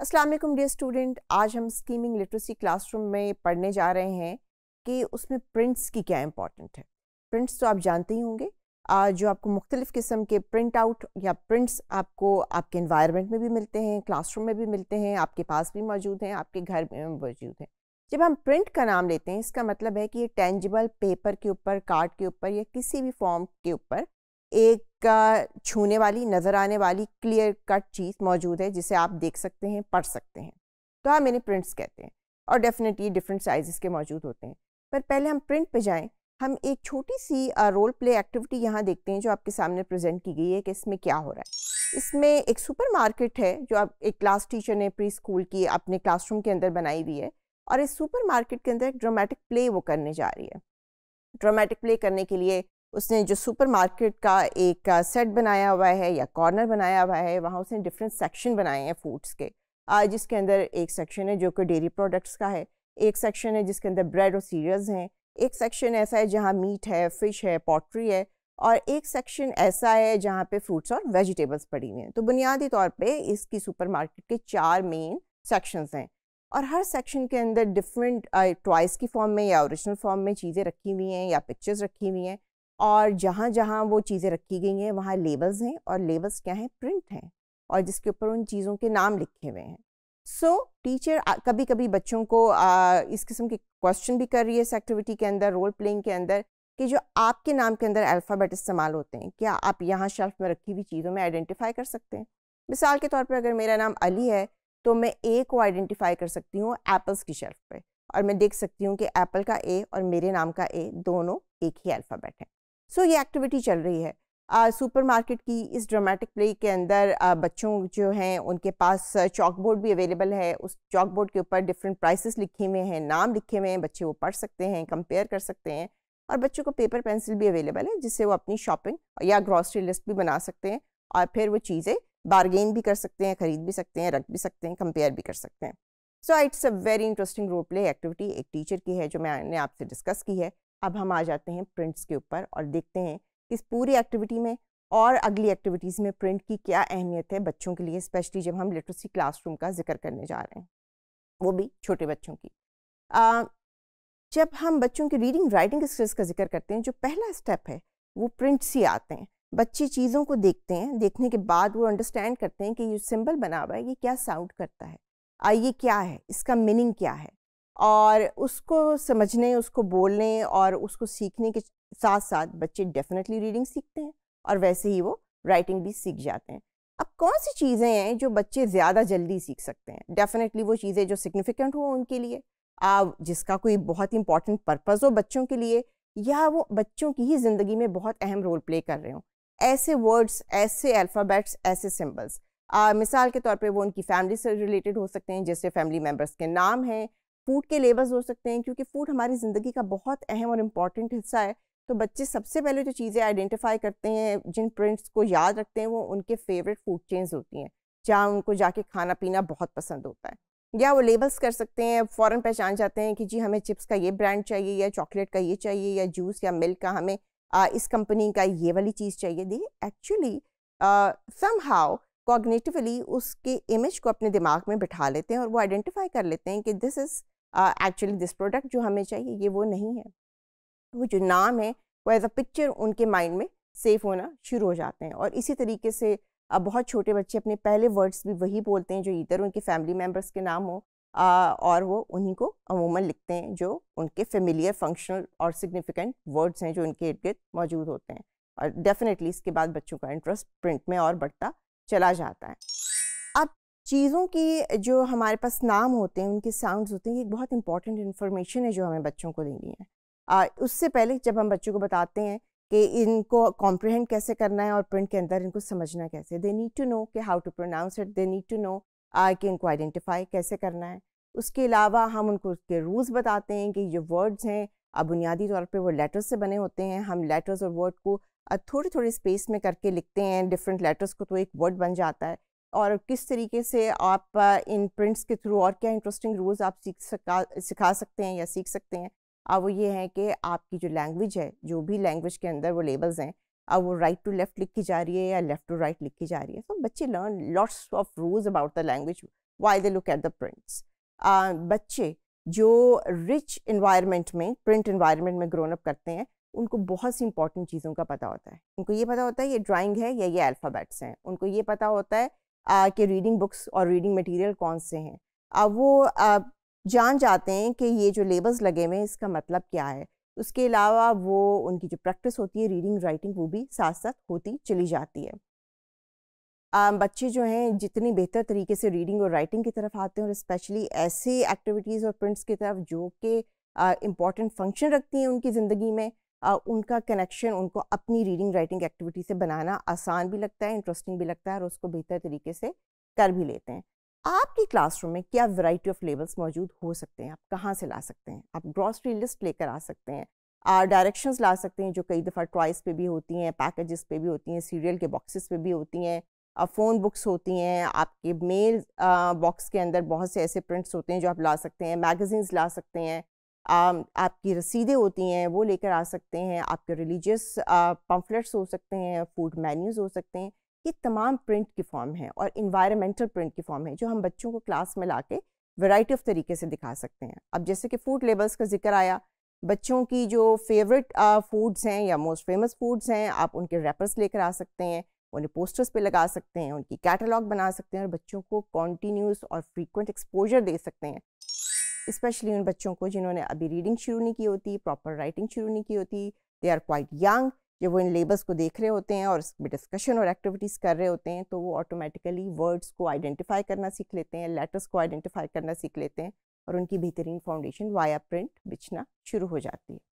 Aslam day dear student आज हम skimming literacy classroom में पढ़ने जा रहे हैं कि उसमें प्रिंट्स की क्या इंपॉर्टेंट है प्रिंट्स तो आप जानते ही होंगे जो आपको मुख्तलिफ़ किस्म के प्रिंट आउट या प्रिंट्स आपको आपके इन्वायरमेंट में भी मिलते हैं क्लासरूम में भी मिलते हैं आपके पास भी मौजूद हैं आपके घर में मौजूद हैं जब हम प्रिंट का नाम लेते हैं इसका मतलब है कि ये टेंजिबल पेपर के ऊपर कार्ड के ऊपर या किसी भी फॉर्म के ऊपर एक का छूने वाली नज़र आने वाली क्लियर कट चीज़ मौजूद है जिसे आप देख सकते हैं पढ़ सकते हैं तो हम इन्हें प्रिंट्स कहते हैं और डेफिनेटली डिफरेंट साइज़ के मौजूद होते हैं पर पहले हम प्रिंट पे जाएं हम एक छोटी सी रोल प्ले एक्टिविटी यहाँ देखते हैं जो आपके सामने प्रेजेंट की गई है कि इसमें क्या हो रहा है इसमें एक सुपर मार्केट है जो आप एक क्लास टीचर ने प्री स्कूल की अपने क्लासरूम के अंदर बनाई हुई है और इस सुपर मार्केट के अंदर एक ड्रामेटिक प्ले वो करने जा रही है ड्रामेटिक प्ले करने के लिए उसने जो सुपरमार्केट का एक सेट बनाया हुआ है या कॉर्नर बनाया हुआ है वहाँ उसने डिफरेंट सेक्शन बनाए हैं फूड्स के आज जिसके अंदर एक सेक्शन है जो कि डेयरी प्रोडक्ट्स का है एक सेक्शन है जिसके अंदर ब्रेड और सीरियल्स हैं एक सेक्शन ऐसा है जहाँ मीट है फिश है पॉटरी है और एक सेक्शन ऐसा है जहाँ पे फ्रूट्स और वेजिटेबल्स पड़ी हुई हैं तो बुनियादी तौर पे इसकी सुपरमार्केट के चार मेन सेक्शंस हैं और हर सेक्शन के अंदर डिफरेंट टॉयस की फॉर्म में या ओरिजिनल फॉर्म में चीज़ें रखी हुई हैं या पिक्चर्स रखी हुई हैं और जहाँ जहाँ वो चीज़ें रखी गई हैं वहाँ लेबल्स हैं और लेबल्स क्या हैं प्रिंट हैं और जिसके ऊपर उन चीज़ों के नाम लिखे हुए हैं सो टीचर कभी कभी बच्चों को आ, इस किस्म के क्वेश्चन भी कर रही है इस एक्टिविटी के अंदर रोल प्लेइंग के अंदर कि जो आपके नाम के अंदर अल्फ़ाबेट इस्तेमाल होते हैं क्या आप यहाँ शेल्फ में रखी हुई चीज़ों में आइडेंटिफाई कर सकते हैं मिसाल के तौर पर अगर मेरा नाम अली है तो मैं ए को आइडेंटिफाई कर सकती हूँ एप्पल्स की शेल्फ पर और मैं देख सकती हूँ कि एप्पल का ए और मेरे नाम का ए दोनों एक ही अल्फ़ाबेट हैं सो ये एक्टिविटी चल रही है सुपरमार्केट की इस ड्रामेटिक प्ले के अंदर आ, बच्चों जो हैं उनके पास चॉक बोर्ड भी अवेलेबल है उस चॉक बोर्ड के ऊपर डिफरेंट प्राइसेस लिखे हुए हैं नाम लिखे हुए हैं बच्चे वो पढ़ सकते हैं कंपेयर कर सकते हैं और बच्चों को पेपर पेंसिल भी अवेलेबल है जिससे वो अपनी शॉपिंग या ग्रॉसरी लिस्ट भी बना सकते हैं और फिर वो चीज़ें बारगेन भी कर सकते हैं ख़रीद भी सकते हैं रख भी सकते हैं कंपेयर भी कर सकते हैं so it's a very interesting role play activity एक टीचर की है जो मैंने आपसे डिस्कस की है अब हम आ जाते हैं प्रिंट्स के ऊपर और देखते हैं इस पूरी एक्टिविटी में और अगली एक्टिविटीज़ में प्रिंट की क्या अहमियत है बच्चों के लिए स्पेशली जब हम लिटरेसी क्लासरूम का जिक्र करने जा रहे हैं वो भी छोटे बच्चों की आ, जब हम बच्चों की रीडिंग राइटिंग स्किल्स का जिक्र करते हैं जो पहला स्टेप है वो प्रिंट्स ही आते हैं बच्चे चीज़ों को देखते हैं देखने के बाद वो अंडरस्टैंड करते हैं कि ये सिंबल बना हुआ है ये क्या साउंड करता है आ ये क्या है इसका मीनिंग क्या है और उसको समझने उसको बोलने और उसको सीखने के साथ साथ बच्चे डेफिनेटली रीडिंग सीखते हैं और वैसे ही वो राइटिंग भी सीख जाते हैं अब कौन सी चीज़ें हैं जो बच्चे ज़्यादा जल्दी सीख सकते हैं डेफिनेटली वो चीज़ें जो सिग्निफिकेंट हो उनके लिए आप जिसका कोई बहुत इंपॉर्टेंट पर्पज़ हो बच्चों के लिए या वो बच्चों की ही ज़िंदगी में बहुत अहम रोल प्ले कर रहे हों ऐसे वर्ड्स ऐसे अल्फ़ाबेट्स ऐसे सिम्बल्स मिसाल के तौर पे वो उनकी फैमिली से रिलेटेड हो सकते हैं जैसे फैमिली मेम्बर्स के नाम हैं फूड के लेबल्स हो सकते हैं क्योंकि फूड हमारी ज़िंदगी का बहुत अहम और इम्पॉर्टेंट हिस्सा है तो बच्चे सबसे पहले जो चीज़ें आइडेंटिफाई करते हैं जिन प्रिंट्स को याद रखते हैं वो उनके फेवरेट फूड चेन्स होती हैं जहाँ उनको जाके खाना पीना बहुत पसंद होता है या वो लेबल्स कर सकते हैं फ़ौरन पहचान जाते हैं कि जी हमें चिप्स का ये ब्रांड चाहिए या चॉकलेट का ये चाहिए या जूस या मिल्क का हमें आ, इस कंपनी का ये वाली चीज़ चाहिए दी एक्चुअली सम हाउ कॉग्नेटिवली उसके इमेज को अपने दिमाग में बिठा लेते हैं और वो आइडेंटिफाई कर लेते हैं कि this is actually this product जो हमें चाहिए ये वो नहीं है वो जो नाम है वो एज अ पिक्चर उनके माइंड में सेफ होना शुरू हो जाते हैं और इसी तरीके से uh, बहुत छोटे बच्चे अपने पहले वर्ड्स भी वही बोलते हैं जो इधर उनके फैमिली मेम्बर्स के नाम हो आ, और वो उन्हीं को अमूमन लिखते हैं जो उनके फेमिलियर फंक्शनल और सिग्निफिकेंट वर्ड्स हैं जो उनके इर्द गिर्द मौजूद होते हैं और डेफिनेटली इसके बाद बच्चों का इंटरेस्ट प्रिंट में और बढ़ता चला जाता है चीज़ों की जो हमारे पास नाम होते हैं उनके साउंड्स होते हैं ये बहुत इंपॉर्टेंट इन्फॉर्मेशन है जो हमें बच्चों को देनी है उससे पहले जब हम बच्चों को बताते हैं कि इनको कॉम्प्रहेंड कैसे करना है और प्रिंट के अंदर इनको समझना कैसे दे नीड टू नो कि how to pronounce it they need to know कि इनको आइडेंटिफाई कैसे करना है उसके अलावा हम उनको उसके रूल्स बताते हैं कि जो वर्ड्स हैं अब बुनियादी तौर पे वो लेटर्स से बने होते हैं हम लेटर्स और वर्ड को थोड़े थोड़े स्पेस में करके लिखते हैं डिफरेंट लेटर्स को तो एक वर्ड बन जाता है और किस तरीके से आप इन प्रिंट्स के थ्रू और क्या इंटरेस्टिंग रूल्स आप सीख सका सिखा सकते हैं या सीख सकते हैं अब वो ये है कि आपकी जो लैंग्वेज है जो भी लैंग्वेज के अंदर वो लेबल्स हैं अब वो राइट टू लेफ्ट लिखी जा रही है या लेफ्ट टू राइट लिखी जा रही है तो बच्चे learn lots of rules about the language why they look at the prints बच्चे जो रिच इन्वायरमेंट में प्रिंट इन्वायरमेंट में ग्रोन अप करते हैं उनको बहुत सी इंपॉर्टेंट चीज़ों का पता होता है उनको ये पता होता है ये ड्राइंग है या ये अल्फ़ाबेट्स हैं उनको ये पता होता है कि रीडिंग बुक्स और रीडिंग मटेरियल कौन से हैं वो जान जाते हैं कि ये जो लेबल्स लगे हुए हैं इसका मतलब क्या है उसके अलावा वो उनकी जो प्रैक्टिस होती है रीडिंग राइटिंग वो भी साथ साथ होती चली जाती है आ, बच्चे जो हैं जितनी बेहतर तरीके से रीडिंग और राइटिंग की तरफ आते हैं और स्पेशली ऐसी एक्टिविटीज़ और प्रिंट्स की तरफ जो कि इम्पॉर्टेंट फंक्शन रखती हैं उनकी ज़िंदगी में उनका कनेक्शन उनको अपनी रीडिंग राइटिंग एक्टिविटी से बनाना आसान भी लगता है इंटरेस्टिंग भी लगता है और उसको बेहतर तरीके से कर भी लेते हैं आपकी क्लासरूम में क्या वैरायटी ऑफ लेवल्स मौजूद हो सकते हैं आप कहाँ से ला सकते हैं आप ग्रॉसरी लिस्ट लेकर आ सकते हैं आप डायरेक्शंस ला सकते हैं जो कई दफ़ा टॉयस पे भी होती हैं पैकेजेस पे भी होती हैं सीरियल के बॉक्सेस पे भी होती हैं फ़ोन बुक्स होती हैं आपके मेल बॉक्स के अंदर बहुत से ऐसे प्रिंट्स होते हैं जो आप ला सकते हैं मैगजीन्स ला सकते हैं आपकी रसीदें होती हैं वो लेकर आ सकते हैं आपके रिलीजियस पम्फलेट्स हो सकते हैं फूड मेन्यूज़ हो सकते हैं ये तमाम प्रिंट की फॉर्म है और इन्वायरमेंटल प्रिंट की फॉर्म है जो हम बच्चों को क्लास में ला के वैरायटी ऑफ तरीके से दिखा सकते हैं अब जैसे कि फूड लेबल्स का जिक्र आया बच्चों की जो फेवरेट फूड्स हैं या मोस्ट फेमस फूड्स हैं आप उनके रैपर्स लेकर आ सकते हैं उन्हें पोस्टर्स पे लगा सकते हैं उनकी कैटलॉग बना सकते हैं और बच्चों को कॉन्टीन्यूस और फ्रीक्वेंट एक्सपोजर दे सकते हैं स्पेशली उन बच्चों को जिन्होंने अभी रीडिंग शुरू नहीं की होती प्रॉपर राइटिंग शुरू नहीं की होती दे आर क्वाइट यंग जब वो इन लेबल्स को देख रहे होते हैं और इसमें डिस्कशन और एक्टिविटीज़ कर रहे होते हैं तो वो ऑटोमेटिकली वर्ड्स को आइडेंटिफाई करना सीख लेते हैं लेटर्स को आइडेंटिफाई करना सीख लेते हैं और उनकी बेहतरीन फाउंडेशन वाया प्रिंट बिछना शुरू हो जाती है